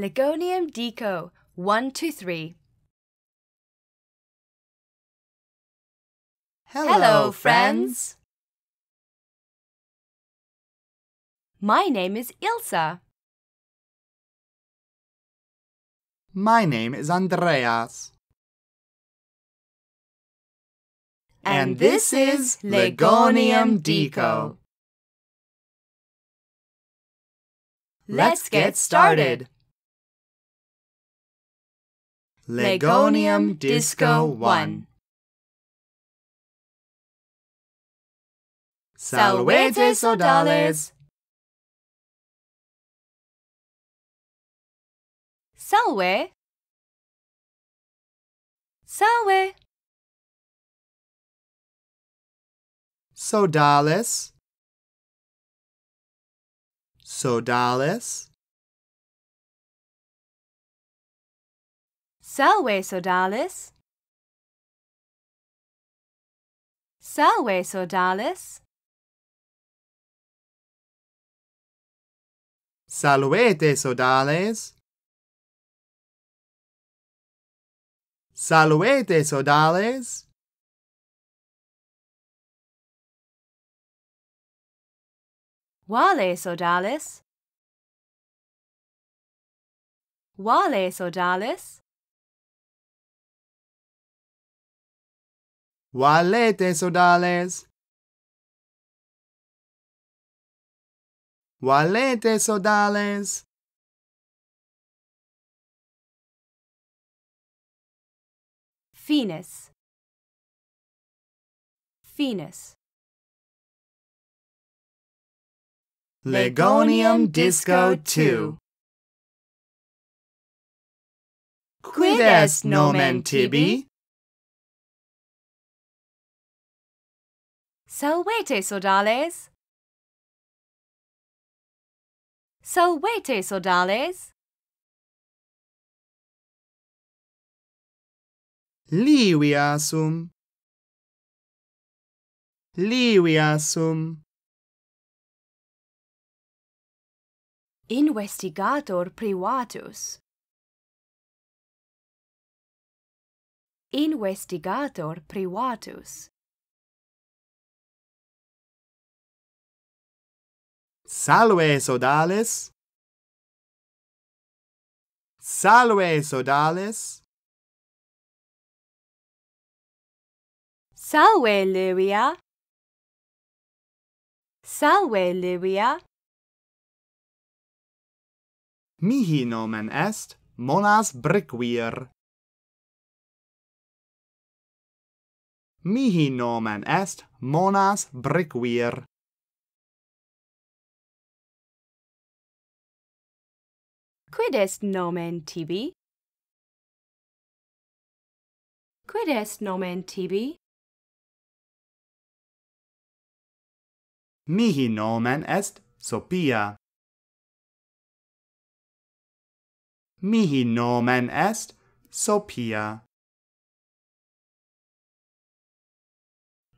Ligonium Deco 123. Hello, Hello, friends. My name is Ilsa. My name is Andreas. And, this is Ligonium Deco. Let's get started. Legonium Disco 1. Salvete sodales. Salve. Salve. Sodales. Sodales. Salve sodales. Salve sodales. Salvete sodales. Salvete sodales. Wale sodales. Wale sodales. valete sodales valete sodales finis finis legonium disco 2 quid est nomen tibi Salvēte sodales. Salvēte sodales. Liviusum. Liviusum. Investigator privatus. Investigator privatus. Salve sodales Salve sodales Salve Livia Salve Livia Mihi nomen est Monas Brickweer Mihi nomen est Monas Brickweer Quid est nomen tibi? Quid est nomen tibi? Mihi nomen est Sophia. Mihi nomen est Sophia.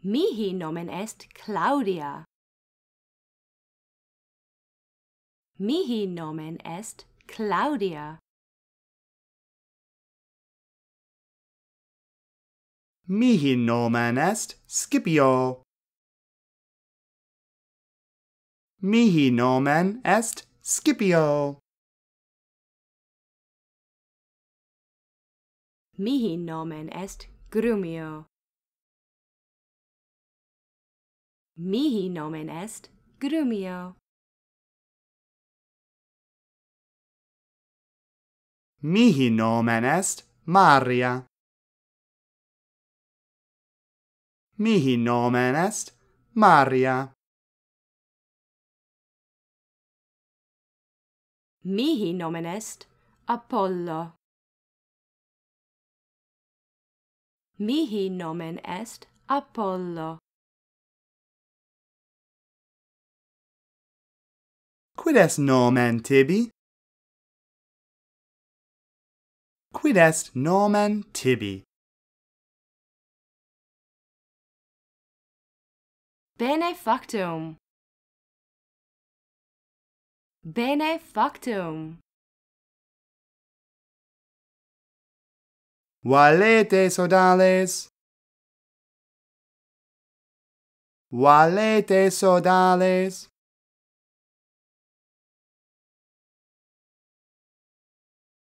Mihi nomen est Claudia. Mihi nomen est Claudia. Mihi nomen est Scipio. Mihi nomen est Scipio. Mihi nomen est Grumio. Mihi nomen est Grumio. Mihi nomen est Maria. Mihi nomen est Maria. Mihi nomen est Apollo. Mihi nomen est Apollo. Quid est nomen tibi? Quid est nomen tibi? Bene factum. Bene factum. Valete sodales. Valete sodales.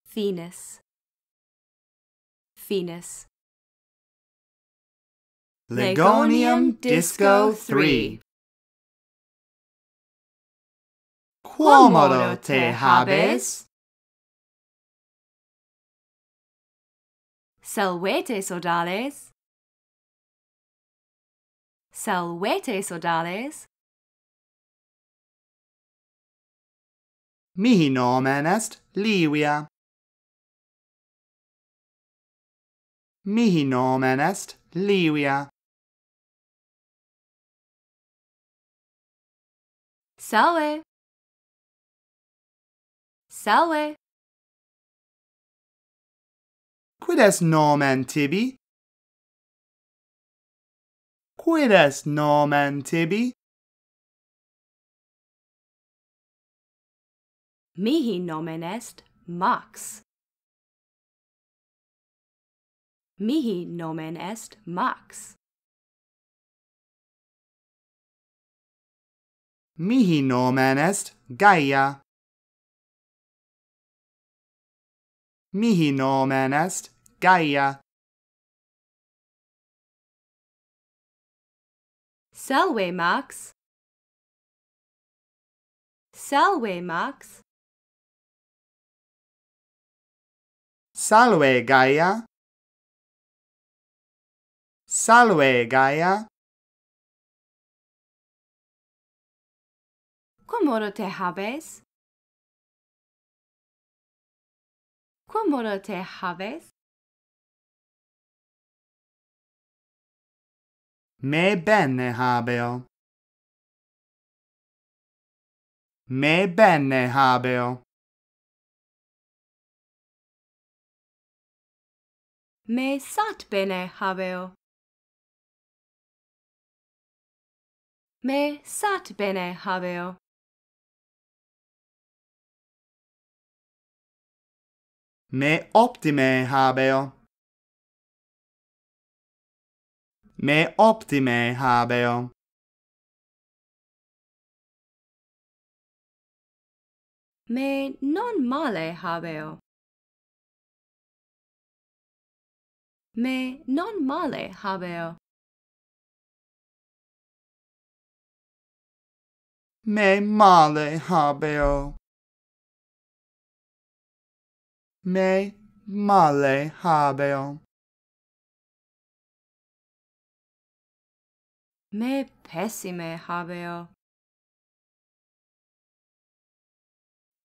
Finis. Venus. Ligonium Disco 3 Quomodo te habes? Salvete sodales. Salvete sodales. Mihi nomen est Livia. Mihi nomen est Livia. Salve. Salve. Quid est nomen tibi? Quid est nomen tibi? Mihi nomen est Max. mihi nomen est Max. Mihi nomen est Gaia. Mihi nomen est Gaia. Salve Max. Salve Max. Salve Gaia. Salve Gaia. Quam modo te habes? Quam modo te habes? Me bene habeo. Me bene habeo. Me sat bene habeo. Me sat bene habeo. Me optime habeo. Me optime habeo. Me non male habeo. Me non male habeo. Me male habeo. Me male habeo. Me pessime habeo.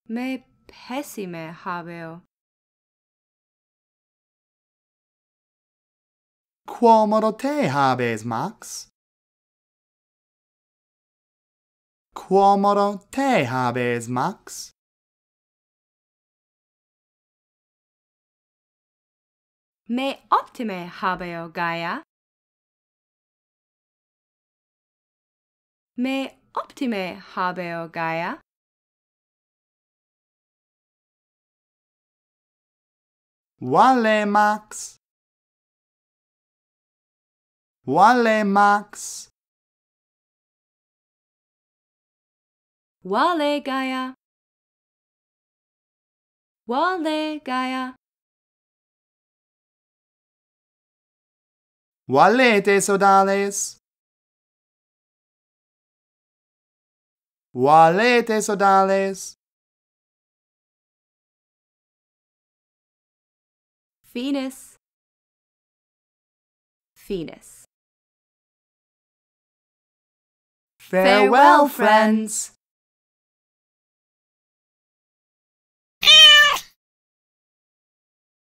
Me pessime habeo. Quomodo te habes, Max? Quamara te habes Max? Me optime habeo gaia. Me optime habeo gaia. Vale Max. Vale Max. Wale Gaya. Wale Gaya. te sodales. te sodales. Venus. Venus. Farewell, friends.